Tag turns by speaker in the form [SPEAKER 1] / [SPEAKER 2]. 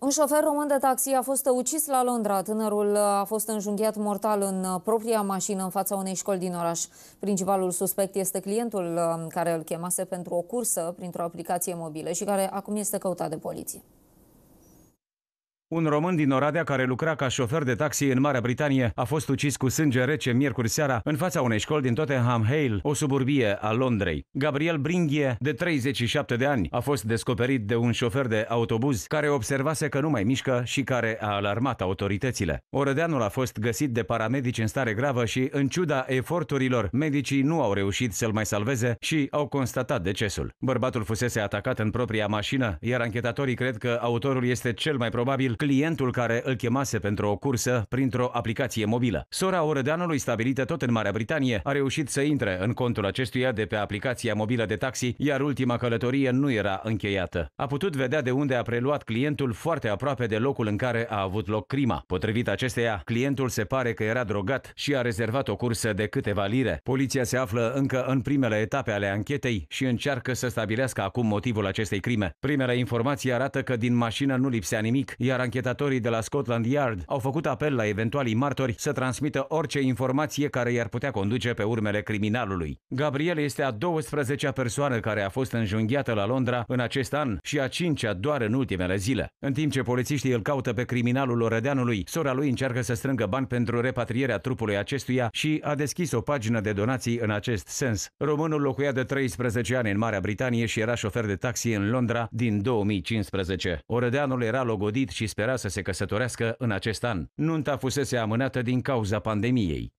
[SPEAKER 1] Un șofer român de taxi a fost ucis la Londra. Tânărul a fost înjunghiat mortal în uh, propria mașină în fața unei școli din oraș. Principalul suspect este clientul uh, care îl chemase pentru o cursă printr-o aplicație mobilă și care acum este căutat de poliție.
[SPEAKER 2] Un român din Oradea care lucra ca șofer de taxi în Marea Britanie a fost ucis cu sânge rece miercuri seara în fața unei școli din Tottenham Hale, o suburbie a Londrei. Gabriel Bringhie, de 37 de ani, a fost descoperit de un șofer de autobuz care observase că nu mai mișcă și care a alarmat autoritățile. Orădeanul a fost găsit de paramedici în stare gravă și, în ciuda eforturilor, medicii nu au reușit să-l mai salveze și au constatat decesul. Bărbatul fusese atacat în propria mașină, iar anchetatorii cred că autorul este cel mai probabil clientul care îl chemase pentru o cursă printr-o aplicație mobilă. Sora Orădeanului, stabilită tot în Marea Britanie, a reușit să intre în contul acestuia de pe aplicația mobilă de taxi, iar ultima călătorie nu era încheiată. A putut vedea de unde a preluat clientul foarte aproape de locul în care a avut loc crima. Potrivit acesteia, clientul se pare că era drogat și a rezervat o cursă de câteva lire. Poliția se află încă în primele etape ale anchetei și încearcă să stabilească acum motivul acestei crime. Primele informații arată că din mașină nu lipsea nimic, iar Anchetatorii de la Scotland Yard au făcut apel la eventualii martori să transmită orice informație care i-ar putea conduce pe urmele criminalului. Gabriel este a 12-a persoană care a fost înjunghiată la Londra în acest an și a 5-a doar în ultimele zile. În timp ce polițiștii îl caută pe criminalul Oredeanului, sora lui încearcă să strângă bani pentru repatrierea trupului acestuia și a deschis o pagină de donații în acest sens. Românul locuia de 13 ani în Marea Britanie și era șofer de taxi în Londra din 2015. Oredeanul era logodit și spera să se căsătorească în acest an. Nunta fusese amânată din cauza pandemiei.